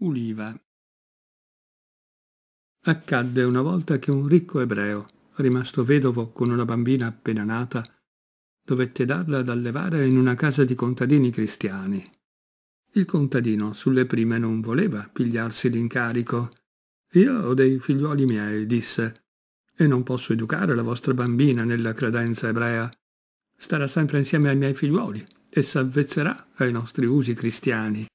uliva. Accadde una volta che un ricco ebreo, rimasto vedovo con una bambina appena nata, dovette darla ad allevare in una casa di contadini cristiani. Il contadino sulle prime non voleva pigliarsi l'incarico. Io ho dei figliuoli miei, disse, e non posso educare la vostra bambina nella credenza ebrea. Starà sempre insieme ai miei figliuoli e s'avvezzerà ai nostri usi cristiani.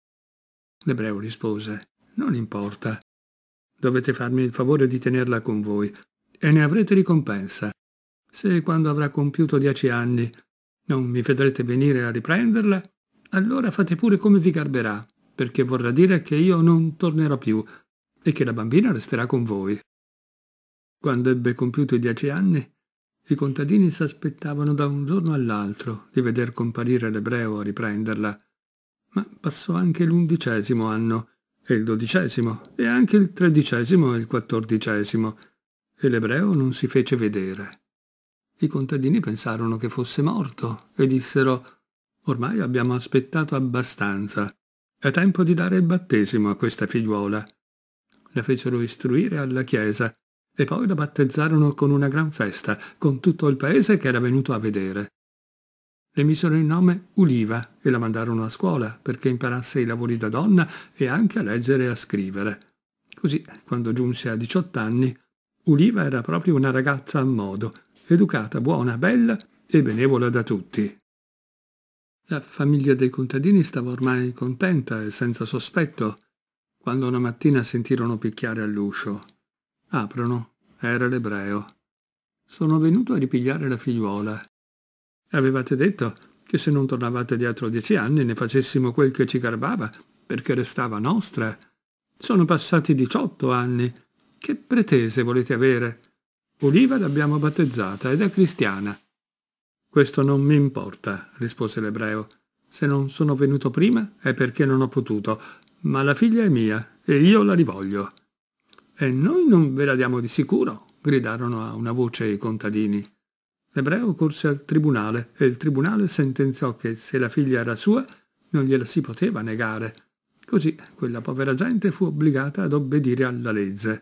L'ebreo rispose Non importa. Dovete farmi il favore di tenerla con voi e ne avrete ricompensa. Se quando avrà compiuto dieci anni non mi vedrete venire a riprenderla, allora fate pure come vi garberà, perché vorrà dire che io non tornerò più e che la bambina resterà con voi. Quando ebbe compiuto i dieci anni, i contadini s'aspettavano da un giorno all'altro di veder comparire l'ebreo a riprenderla, ma passò anche l'undicesimo anno, e il dodicesimo, e anche il tredicesimo e il quattordicesimo, e l'ebreo non si fece vedere. I contadini pensarono che fosse morto e dissero Ormai abbiamo aspettato abbastanza. È tempo di dare il battesimo a questa figliuola. La fecero istruire alla chiesa e poi la battezzarono con una gran festa, con tutto il paese che era venuto a vedere. Le misero il nome Uliva e la mandarono a scuola perché imparasse i lavori da donna e anche a leggere e a scrivere. Così, quando giunse a 18 anni, Uliva era proprio una ragazza a modo, educata, buona, bella e benevola da tutti. La famiglia dei contadini stava ormai contenta e senza sospetto, quando una mattina sentirono picchiare all'uscio. Aprono. Era l'ebreo. Sono venuto a ripigliare la figliuola. Avevate detto che se non tornavate dietro dieci anni ne facessimo quel che ci garbava, perché restava nostra. Sono passati diciotto anni. Che pretese volete avere? Oliva l'abbiamo battezzata ed è cristiana. Questo non mi importa, rispose l'ebreo. Se non sono venuto prima è perché non ho potuto, ma la figlia è mia e io la rivoglio. E noi non ve la diamo di sicuro, gridarono a una voce i contadini. L'ebreo corse al tribunale e il tribunale sentenziò che se la figlia era sua non gliela si poteva negare. Così quella povera gente fu obbligata ad obbedire alla legge.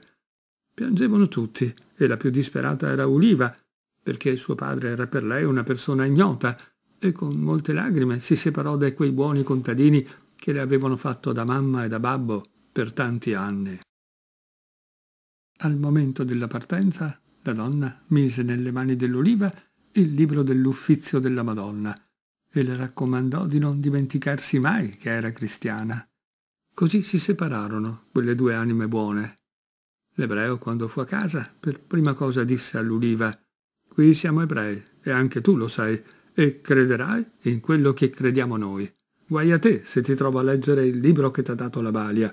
Piangevano tutti e la più disperata era Uliva, perché suo padre era per lei una persona ignota e con molte lagrime si separò da quei buoni contadini che le avevano fatto da mamma e da babbo per tanti anni. Al momento della partenza la donna mise nelle mani dell'oliva il libro dell'uffizio della Madonna e le raccomandò di non dimenticarsi mai che era cristiana. Così si separarono quelle due anime buone. L'ebreo, quando fu a casa, per prima cosa disse all'uliva Qui siamo ebrei, e anche tu lo sai, e crederai in quello che crediamo noi. Guai a te se ti trovo a leggere il libro che t'ha dato la balia.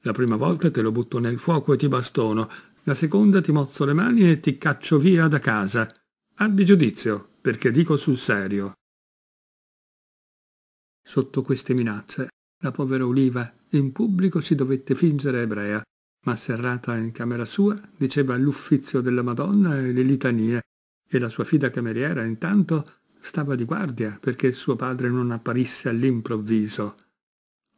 La prima volta te lo butto nel fuoco e ti bastono, la seconda ti mozzo le mani e ti caccio via da casa. Abbi giudizio, perché dico sul serio. Sotto queste minacce, la povera Oliva in pubblico si dovette fingere ebrea, ma serrata in camera sua diceva l'uffizio della Madonna e le litanie, e la sua fida cameriera intanto stava di guardia perché suo padre non apparisse all'improvviso.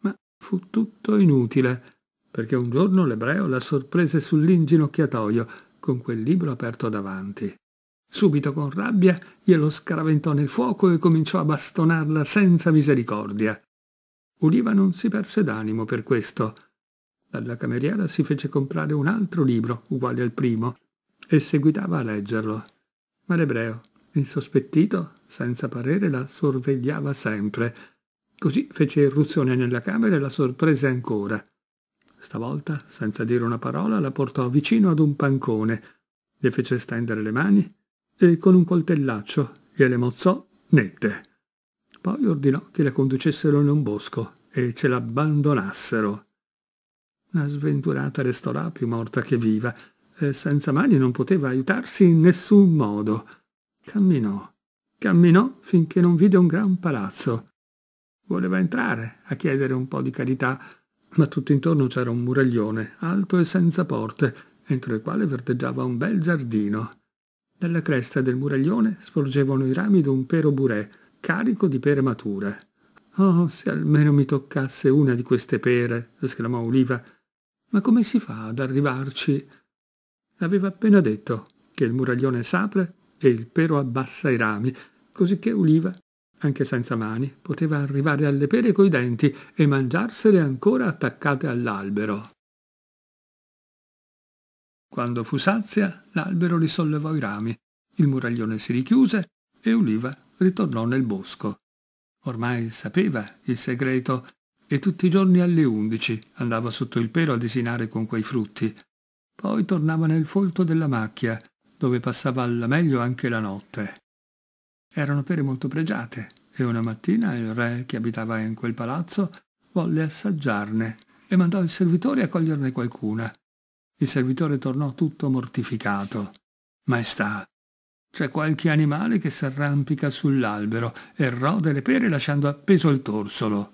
Ma fu tutto inutile, perché un giorno l'ebreo la sorprese sull'inginocchiatoio, con quel libro aperto davanti. Subito con rabbia glielo scaraventò nel fuoco e cominciò a bastonarla senza misericordia. Uliva non si perse d'animo per questo. Dalla cameriera si fece comprare un altro libro, uguale al primo, e seguitava a leggerlo. Ma l'ebreo, insospettito, senza parere, la sorvegliava sempre. Così fece irruzione nella camera e la sorprese ancora. Stavolta, senza dire una parola, la portò vicino ad un pancone, le fece stendere le mani e con un coltellaccio gliele mozzò nette. Poi ordinò che la conducessero in un bosco e ce l'abbandonassero. La sventurata restò là più morta che viva, e senza mani non poteva aiutarsi in nessun modo. Camminò, camminò finché non vide un gran palazzo. Voleva entrare a chiedere un po' di carità, ma tutto intorno c'era un muraglione, alto e senza porte, entro il quale verdeggiava un bel giardino. Dalla cresta del muraglione sporgevano i rami d'un pero burè, carico di pere mature. Oh, se almeno mi toccasse una di queste pere, esclamò Oliva. Ma come si fa ad arrivarci? L'aveva appena detto che il muraglione s'apre e il pero abbassa i rami, così che Oliva anche senza mani, poteva arrivare alle pere coi denti e mangiarsele ancora attaccate all'albero. Quando fu sazia, l'albero risollevò i rami, il muraglione si richiuse e Oliva ritornò nel bosco. Ormai sapeva il segreto e tutti i giorni alle undici andava sotto il pero a desinare con quei frutti. Poi tornava nel folto della macchia, dove passava alla meglio anche la notte. Erano pere molto pregiate e una mattina il re che abitava in quel palazzo volle assaggiarne e mandò il servitore a coglierne qualcuna. Il servitore tornò tutto mortificato. Maestà, c'è qualche animale che s'arrampica sull'albero e rode le pere lasciando appeso il torsolo.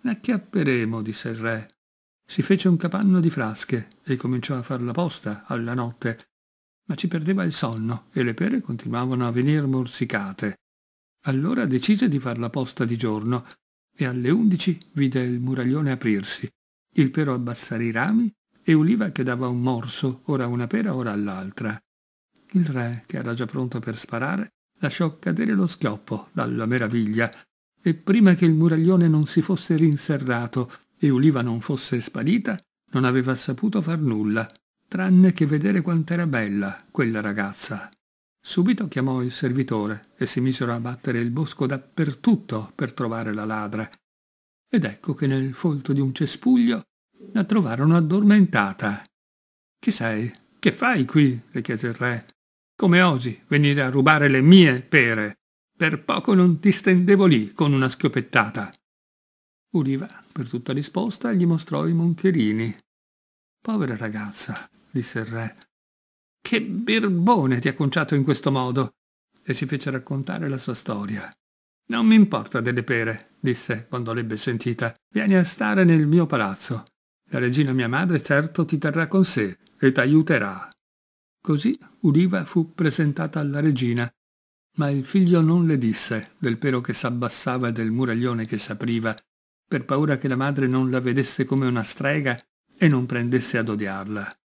L'acchiapperemo, disse il re. Si fece un capanno di frasche e cominciò a far la posta alla notte ma ci perdeva il sonno e le pere continuavano a venir morsicate. Allora decise di far la posta di giorno e alle undici vide il muraglione aprirsi, il pero abbassare i rami e Uliva che dava un morso, ora a una pera, ora all'altra. Il re, che era già pronto per sparare, lasciò cadere lo schioppo dalla meraviglia e prima che il muraglione non si fosse rinserrato e Uliva non fosse sparita, non aveva saputo far nulla tranne che vedere quant'era bella quella ragazza. Subito chiamò il servitore e si misero a battere il bosco dappertutto per trovare la ladra. Ed ecco che nel folto di un cespuglio la trovarono addormentata. Chi sei? Che fai qui? le chiese il re. Come osi venire a rubare le mie pere? Per poco non ti stendevo lì con una schioppettata. Uriva, per tutta risposta, gli mostrò i moncherini. Povera ragazza, disse il re. Che birbone ti ha conciato in questo modo! E ci fece raccontare la sua storia. Non mi importa delle pere, disse quando l'ebbe sentita. Vieni a stare nel mio palazzo. La regina mia madre certo ti terrà con sé e t'aiuterà. Così Uliva fu presentata alla regina, ma il figlio non le disse del pelo che s'abbassava e del muraglione che s'apriva, per paura che la madre non la vedesse come una strega e non prendesse ad odiarla.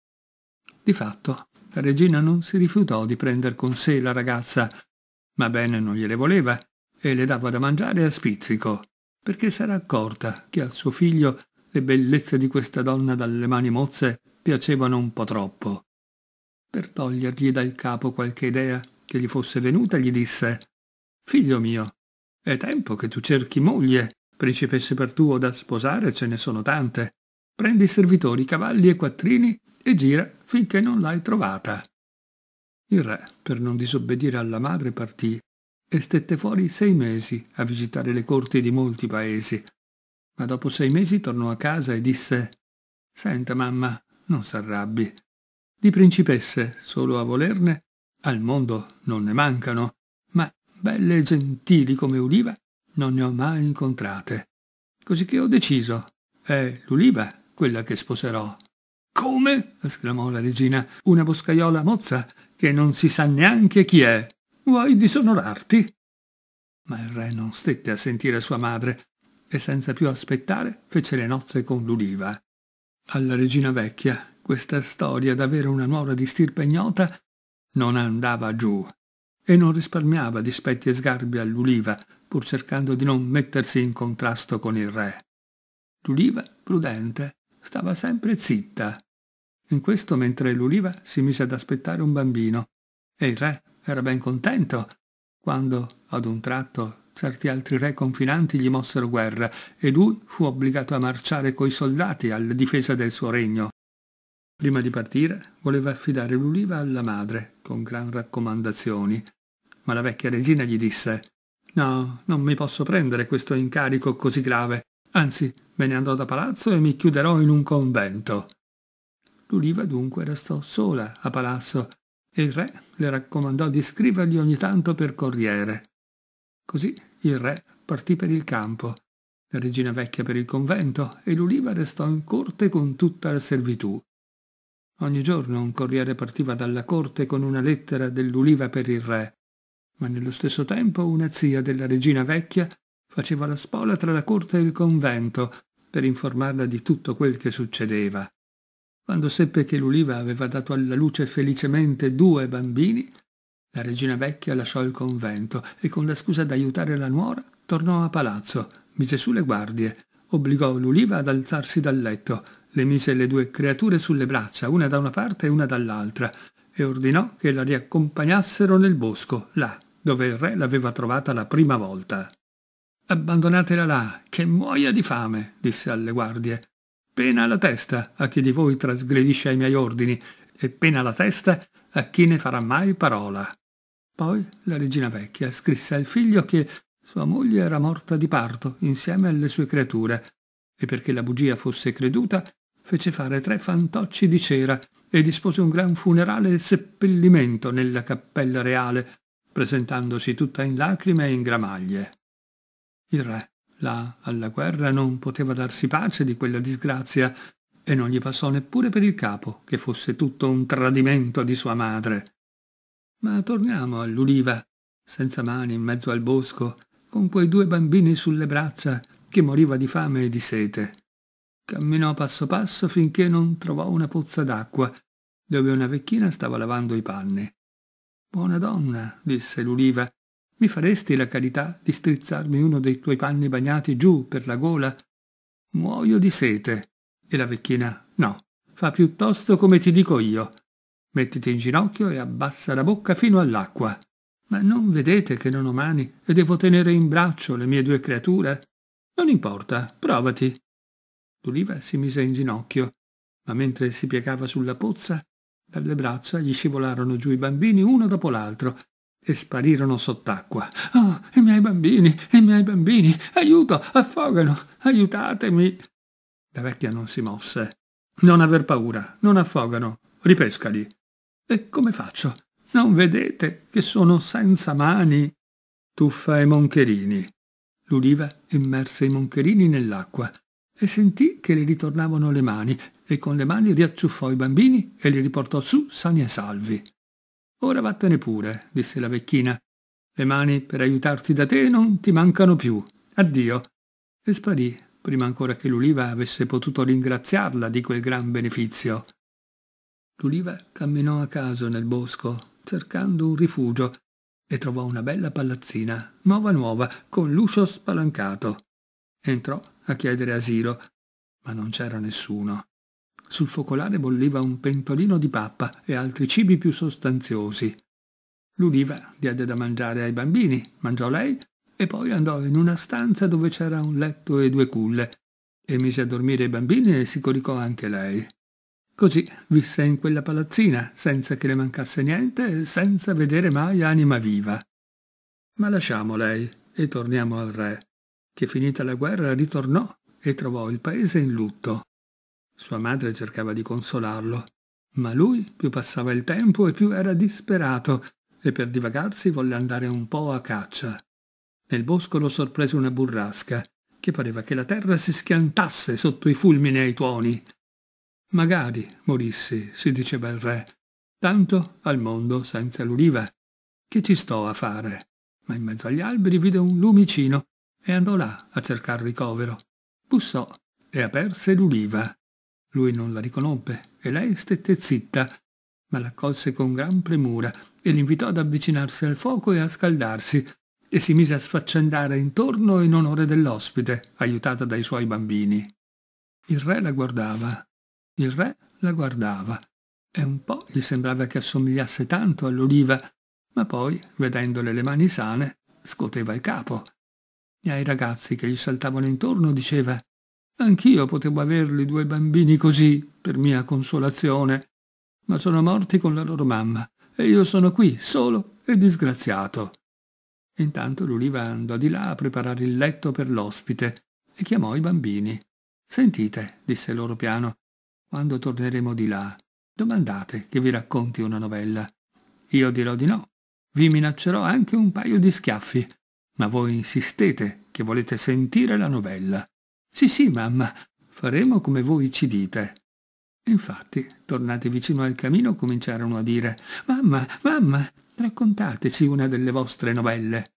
Di fatto, la regina non si rifiutò di prendere con sé la ragazza, ma bene non gliele voleva e le dava da mangiare a spizzico, perché s'era accorta che al suo figlio le bellezze di questa donna dalle mani mozze piacevano un po' troppo. Per togliergli dal capo qualche idea che gli fosse venuta, gli disse Figlio mio, è tempo che tu cerchi moglie, principesse per tuo da sposare ce ne sono tante. Prendi servitori, cavalli e quattrini e gira finché non l'hai trovata. Il re, per non disobbedire alla madre, partì e stette fuori sei mesi a visitare le corti di molti paesi. Ma dopo sei mesi tornò a casa e disse Senta, mamma, non s'arrabbi. Di principesse, solo a volerne, al mondo non ne mancano, ma belle e gentili come uliva non ne ho mai incontrate. Così che ho deciso, è l'uliva quella che sposerò. Come? esclamò la regina. Una boscaiola mozza, che non si sa neanche chi è. Vuoi disonorarti? Ma il re non stette a sentire sua madre e senza più aspettare fece le nozze con l'uliva. Alla regina vecchia questa storia d'avere una nuora di stirpe ignota non andava giù e non risparmiava dispetti e sgarbi all'uliva pur cercando di non mettersi in contrasto con il re. L'uliva, prudente, stava sempre zitta in questo mentre l'uliva si mise ad aspettare un bambino e il re era ben contento quando, ad un tratto, certi altri re confinanti gli mossero guerra e lui fu obbligato a marciare coi soldati alla difesa del suo regno. Prima di partire voleva affidare l'uliva alla madre con gran raccomandazioni, ma la vecchia regina gli disse No, non mi posso prendere questo incarico così grave, anzi me ne andrò da palazzo e mi chiuderò in un convento. L'uliva dunque restò sola a palazzo e il re le raccomandò di scrivergli ogni tanto per corriere. Così il re partì per il campo, la regina vecchia per il convento e l'uliva restò in corte con tutta la servitù. Ogni giorno un corriere partiva dalla corte con una lettera dell'uliva per il re, ma nello stesso tempo una zia della regina vecchia faceva la spola tra la corte e il convento per informarla di tutto quel che succedeva. Quando seppe che l'uliva aveva dato alla luce felicemente due bambini, la regina vecchia lasciò il convento e con la scusa d'aiutare la nuora tornò a palazzo, mise su le guardie, obbligò l'uliva ad alzarsi dal letto, le mise le due creature sulle braccia, una da una parte e una dall'altra, e ordinò che la riaccompagnassero nel bosco, là, dove il re l'aveva trovata la prima volta. Abbandonatela là, che muoia di fame, disse alle guardie, Pena la testa a chi di voi trasgredisce ai miei ordini, e pena la testa a chi ne farà mai parola. Poi la regina vecchia scrisse al figlio che sua moglie era morta di parto insieme alle sue creature, e perché la bugia fosse creduta, fece fare tre fantocci di cera e dispose un gran funerale e seppellimento nella cappella reale, presentandosi tutta in lacrime e in gramaglie. Il re Là alla guerra non poteva darsi pace di quella disgrazia e non gli passò neppure per il capo che fosse tutto un tradimento di sua madre. Ma torniamo all'uliva, senza mani in mezzo al bosco, con quei due bambini sulle braccia che moriva di fame e di sete. Camminò passo passo finché non trovò una pozza d'acqua, dove una vecchina stava lavando i panni. Buona donna, disse l'uliva, mi faresti la carità di strizzarmi uno dei tuoi panni bagnati giù per la gola? Muoio di sete. E la vecchina, no, fa piuttosto come ti dico io. Mettiti in ginocchio e abbassa la bocca fino all'acqua. Ma non vedete che non ho mani e devo tenere in braccio le mie due creature? Non importa, provati. L'oliva si mise in ginocchio, ma mentre si piegava sulla pozza, dalle braccia gli scivolarono giù i bambini uno dopo l'altro e sparirono sott'acqua. Oh, i miei bambini, i miei bambini, aiuto, affogano, aiutatemi. La vecchia non si mosse. Non aver paura, non affogano, ripescali. E come faccio? Non vedete che sono senza mani? Tuffa e Moncherini. L'uliva immerse i moncherini nell'acqua e sentì che le ritornavano le mani e con le mani riacciuffò i bambini e li riportò su sani e salvi. Ora vattene pure, disse la vecchina. Le mani per aiutarti da te non ti mancano più. Addio. E sparì, prima ancora che l'uliva avesse potuto ringraziarla di quel gran benefizio. L'uliva camminò a caso nel bosco, cercando un rifugio, e trovò una bella palazzina, nuova nuova, con l'uscio spalancato. Entrò a chiedere asilo, ma non c'era nessuno. Sul focolare bolliva un pentolino di pappa e altri cibi più sostanziosi. L'uliva diede da mangiare ai bambini, mangiò lei e poi andò in una stanza dove c'era un letto e due culle e mise a dormire i bambini e si coricò anche lei. Così visse in quella palazzina, senza che le mancasse niente e senza vedere mai anima viva. Ma lasciamo lei e torniamo al re, che finita la guerra ritornò e trovò il paese in lutto. Sua madre cercava di consolarlo, ma lui più passava il tempo e più era disperato e per divagarsi volle andare un po' a caccia. Nel bosco lo sorprese una burrasca, che pareva che la terra si schiantasse sotto i fulmini ai tuoni. Magari morissi, si diceva il re, tanto al mondo senza l'uliva. Che ci sto a fare? Ma in mezzo agli alberi vide un lumicino e andò là a cercar ricovero. Bussò e aperse l'uliva. Lui non la riconobbe e lei stette zitta, ma l'accolse con gran premura e l'invitò ad avvicinarsi al fuoco e a scaldarsi, e si mise a sfaccendare intorno in onore dell'ospite, aiutata dai suoi bambini. Il re la guardava, il re la guardava, e un po' gli sembrava che assomigliasse tanto all'oliva, ma poi, vedendole le mani sane, scoteva il capo. E ai ragazzi che gli saltavano intorno diceva Anch'io potevo averli due bambini così, per mia consolazione, ma sono morti con la loro mamma e io sono qui, solo e disgraziato. Intanto l'uliva andò di là a preparare il letto per l'ospite e chiamò i bambini. Sentite, disse loro piano, quando torneremo di là, domandate che vi racconti una novella. Io dirò di no. Vi minaccerò anche un paio di schiaffi, ma voi insistete che volete sentire la novella. Sì, sì, mamma, faremo come voi ci dite. Infatti, tornati vicino al camino, cominciarono a dire Mamma, mamma, raccontateci una delle vostre novelle.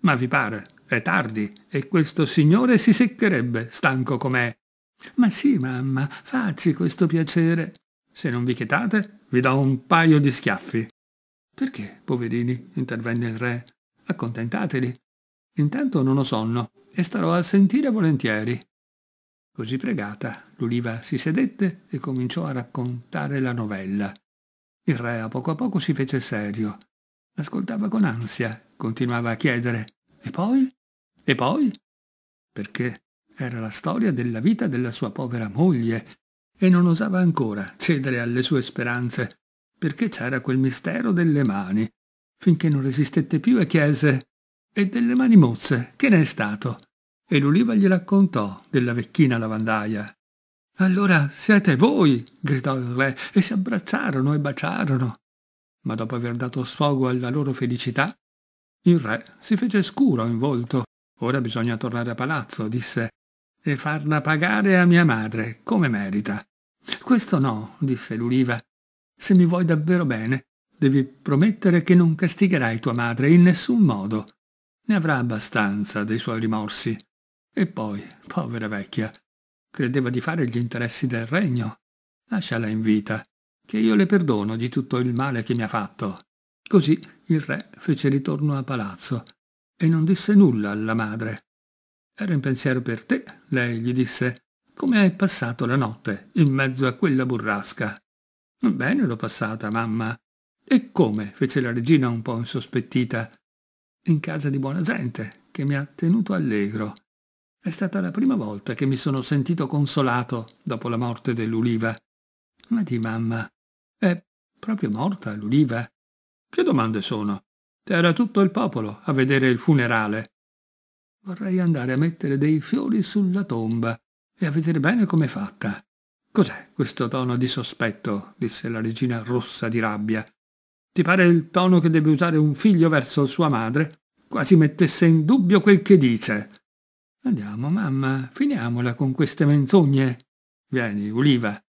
Ma vi pare, è tardi, e questo signore si seccherebbe, stanco com'è. Ma sì, mamma, facci questo piacere. Se non vi chetate, vi do un paio di schiaffi. Perché, poverini, intervenne il re. accontentateli. Intanto non ho sonno e starò a sentire volentieri. Così pregata, l'uliva si sedette e cominciò a raccontare la novella. Il re a poco a poco si fece serio. L'ascoltava con ansia, continuava a chiedere «E poi? E poi?» Perché era la storia della vita della sua povera moglie e non osava ancora cedere alle sue speranze, perché c'era quel mistero delle mani, finché non resistette più e chiese «E delle mani mozze, che ne è stato?» e l'uliva gli raccontò della vecchina lavandaia. Allora siete voi! gridò il re e si abbracciarono e baciarono. Ma dopo aver dato sfogo alla loro felicità, il re si fece scuro in volto. Ora bisogna tornare a palazzo, disse, e farla pagare a mia madre, come merita. Questo no, disse l'uliva. Se mi vuoi davvero bene, devi promettere che non castigherai tua madre in nessun modo. Ne avrà abbastanza dei suoi rimorsi. E poi, povera vecchia, credeva di fare gli interessi del regno. Lasciala in vita, che io le perdono di tutto il male che mi ha fatto. Così il re fece ritorno a palazzo e non disse nulla alla madre. Era in pensiero per te, lei gli disse, come hai passato la notte in mezzo a quella burrasca. Bene l'ho passata, mamma. E come? fece la regina un po' insospettita. In casa di buona gente, che mi ha tenuto allegro. È stata la prima volta che mi sono sentito consolato dopo la morte dell'uliva. Ma di mamma, è proprio morta l'uliva? Che domande sono? C'era tutto il popolo a vedere il funerale. Vorrei andare a mettere dei fiori sulla tomba e a vedere bene com'è fatta. Cos'è questo tono di sospetto? disse la regina rossa di rabbia. Ti pare il tono che deve usare un figlio verso sua madre? Quasi mettesse in dubbio quel che dice. Andiamo, mamma, finiamola con queste menzogne. Vieni, Uliva.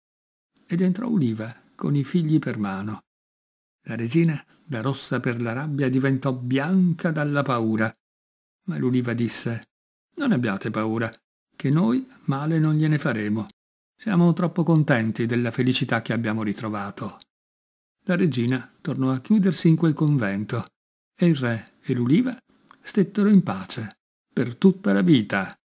Ed entrò Uliva con i figli per mano. La regina, da rossa per la rabbia, diventò bianca dalla paura. Ma l'Uliva disse, non abbiate paura, che noi male non gliene faremo. Siamo troppo contenti della felicità che abbiamo ritrovato. La regina tornò a chiudersi in quel convento e il re e l'Uliva stettero in pace per tutta la vita.